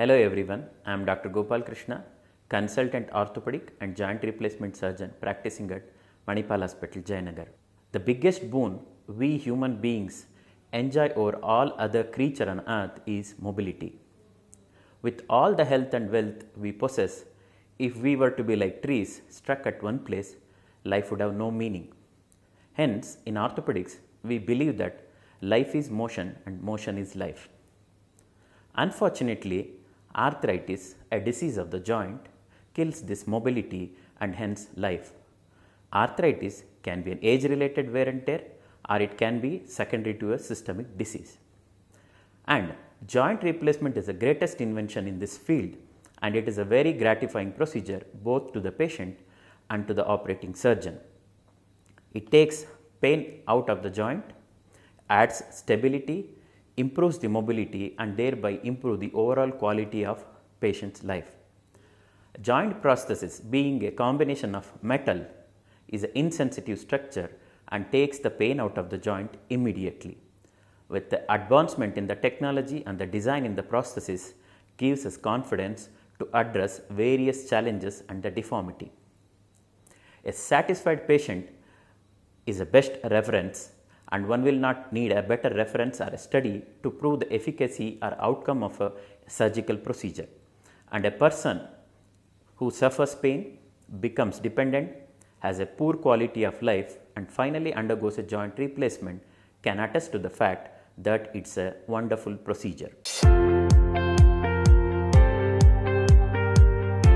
Hello everyone, I am Dr. Gopal Krishna, consultant orthopedic and joint replacement surgeon practicing at Manipal Hospital, Jayanagar. The biggest boon we human beings enjoy over all other creature on earth is mobility. With all the health and wealth we possess, if we were to be like trees stuck at one place, life would have no meaning. Hence, in orthopedics, we believe that life is motion and motion is life. Unfortunately, Arthritis, a disease of the joint, kills this mobility and hence life. Arthritis can be an age related wear and tear or it can be secondary to a systemic disease. And joint replacement is the greatest invention in this field and it is a very gratifying procedure both to the patient and to the operating surgeon. It takes pain out of the joint, adds stability improves the mobility and thereby improve the overall quality of patient's life. Joint prosthesis being a combination of metal is an insensitive structure and takes the pain out of the joint immediately. With the advancement in the technology and the design in the prosthesis gives us confidence to address various challenges and the deformity. A satisfied patient is a best reference and one will not need a better reference or a study to prove the efficacy or outcome of a surgical procedure. And a person who suffers pain, becomes dependent, has a poor quality of life and finally undergoes a joint replacement can attest to the fact that it's a wonderful procedure.